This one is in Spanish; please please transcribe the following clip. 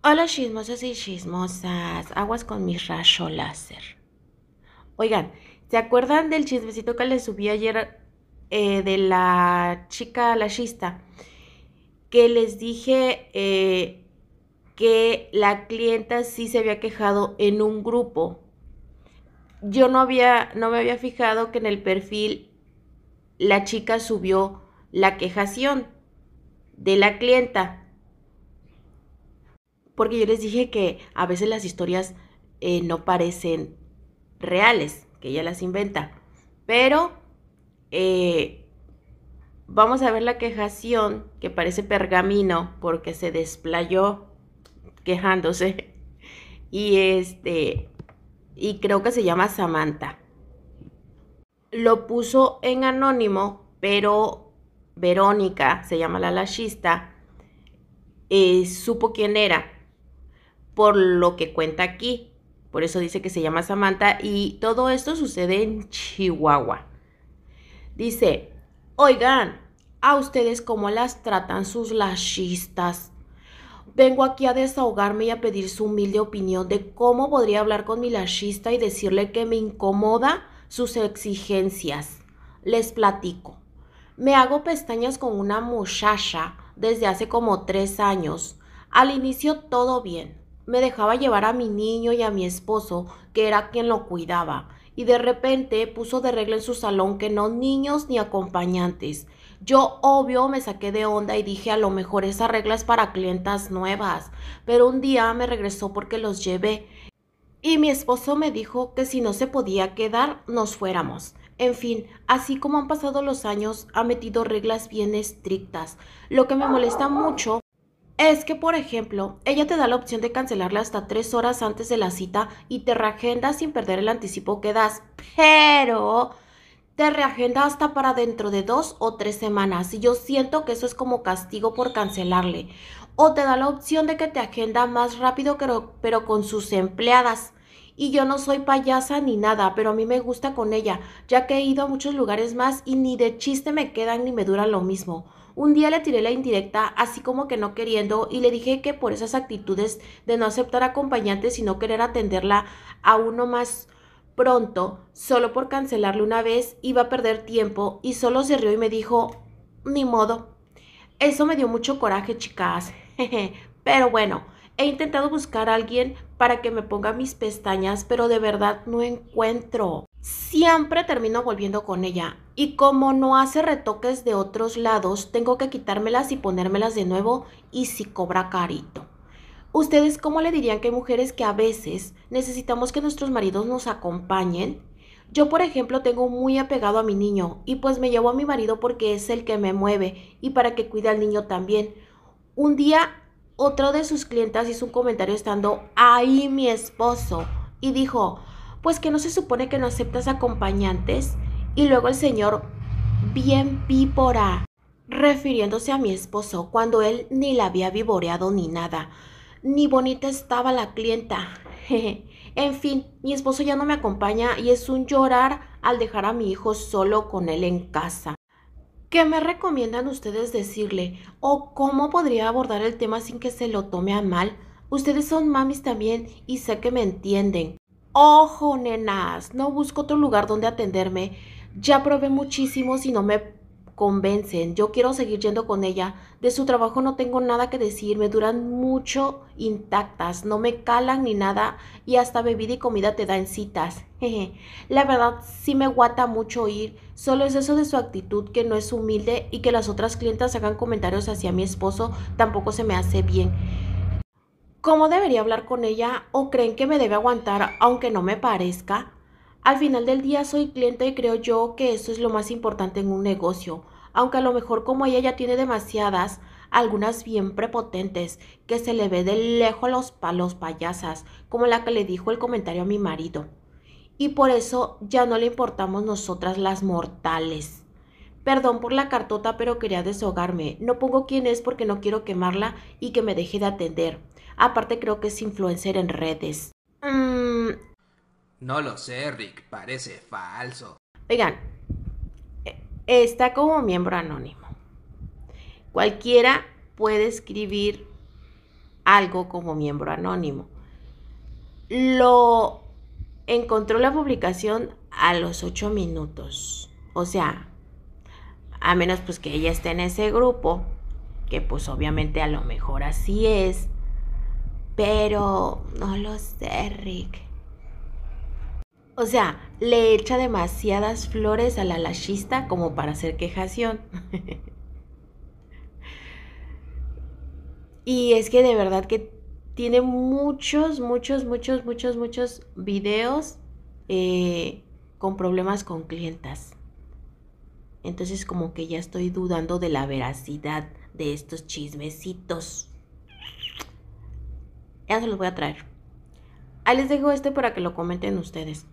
Hola chismosas y chismosas, aguas con mi rayo láser. Oigan, ¿se acuerdan del chismecito que les subí ayer eh, de la chica lashista? Que les dije eh, que la clienta sí se había quejado en un grupo. Yo no, había, no me había fijado que en el perfil la chica subió la quejación de la clienta porque yo les dije que a veces las historias eh, no parecen reales, que ella las inventa. Pero eh, vamos a ver la quejación que parece pergamino porque se desplayó quejándose. Y este, y creo que se llama Samantha. Lo puso en anónimo, pero Verónica, se llama la lashista, eh, supo quién era por lo que cuenta aquí. Por eso dice que se llama Samantha y todo esto sucede en Chihuahua. Dice, oigan, a ustedes cómo las tratan sus lashistas. Vengo aquí a desahogarme y a pedir su humilde opinión de cómo podría hablar con mi lashista y decirle que me incomoda sus exigencias. Les platico. Me hago pestañas con una muchacha desde hace como tres años. Al inicio todo bien me dejaba llevar a mi niño y a mi esposo, que era quien lo cuidaba, y de repente puso de regla en su salón que no niños ni acompañantes. Yo obvio me saqué de onda y dije a lo mejor esa regla es para clientas nuevas, pero un día me regresó porque los llevé y mi esposo me dijo que si no se podía quedar nos fuéramos. En fin, así como han pasado los años, ha metido reglas bien estrictas. Lo que me molesta mucho es que, por ejemplo, ella te da la opción de cancelarla hasta tres horas antes de la cita y te reagenda sin perder el anticipo que das, pero te reagenda hasta para dentro de dos o tres semanas. Y yo siento que eso es como castigo por cancelarle. O te da la opción de que te agenda más rápido, pero, pero con sus empleadas. Y yo no soy payasa ni nada, pero a mí me gusta con ella, ya que he ido a muchos lugares más y ni de chiste me quedan ni me dura lo mismo. Un día le tiré la indirecta así como que no queriendo y le dije que por esas actitudes de no aceptar acompañantes y no querer atenderla a uno más pronto, solo por cancelarle una vez, iba a perder tiempo y solo se rió y me dijo, ni modo. Eso me dio mucho coraje, chicas. pero bueno, he intentado buscar a alguien para que me ponga mis pestañas, pero de verdad no encuentro siempre termino volviendo con ella. Y como no hace retoques de otros lados, tengo que quitármelas y ponérmelas de nuevo y si cobra carito. ¿Ustedes cómo le dirían que hay mujeres que a veces necesitamos que nuestros maridos nos acompañen? Yo, por ejemplo, tengo muy apegado a mi niño y pues me llevo a mi marido porque es el que me mueve y para que cuide al niño también. Un día, otro de sus clientas hizo un comentario estando ahí mi esposo y dijo, pues que no se supone que no aceptas acompañantes. Y luego el señor, bien víbora, refiriéndose a mi esposo, cuando él ni la había vivoreado ni nada. Ni bonita estaba la clienta. en fin, mi esposo ya no me acompaña y es un llorar al dejar a mi hijo solo con él en casa. ¿Qué me recomiendan ustedes decirle? ¿O cómo podría abordar el tema sin que se lo tome a mal? Ustedes son mamis también y sé que me entienden ojo, nenas, no busco otro lugar donde atenderme. Ya probé muchísimo si no me convencen. Yo quiero seguir yendo con ella. De su trabajo no tengo nada que decir. Me duran mucho intactas. No me calan ni nada. Y hasta bebida y comida te dan citas. Jeje. La verdad sí me guata mucho ir. Solo es eso de su actitud que no es humilde y que las otras clientas hagan comentarios hacia mi esposo tampoco se me hace bien. ¿Cómo debería hablar con ella o creen que me debe aguantar aunque no me parezca? Al final del día soy cliente y creo yo que eso es lo más importante en un negocio, aunque a lo mejor como ella ya tiene demasiadas, algunas bien prepotentes, que se le ve de lejos a los palos payasas, como la que le dijo el comentario a mi marido. Y por eso ya no le importamos nosotras las mortales. Perdón por la cartota, pero quería desahogarme. No pongo quién es porque no quiero quemarla y que me deje de atender. Aparte creo que es influencer en redes. Mm. No lo sé, Rick, parece falso. Oigan, e, está como miembro anónimo. Cualquiera puede escribir algo como miembro anónimo. Lo encontró la publicación a los ocho minutos. O sea, a menos pues que ella esté en ese grupo, que pues obviamente a lo mejor así es, pero no lo sé, Rick. O sea, le echa demasiadas flores a la lashista como para hacer quejación. y es que de verdad que tiene muchos, muchos, muchos, muchos, muchos videos eh, con problemas con clientas. Entonces como que ya estoy dudando de la veracidad de estos chismecitos. Ya se los voy a traer. Ahí les dejo este para que lo comenten ustedes.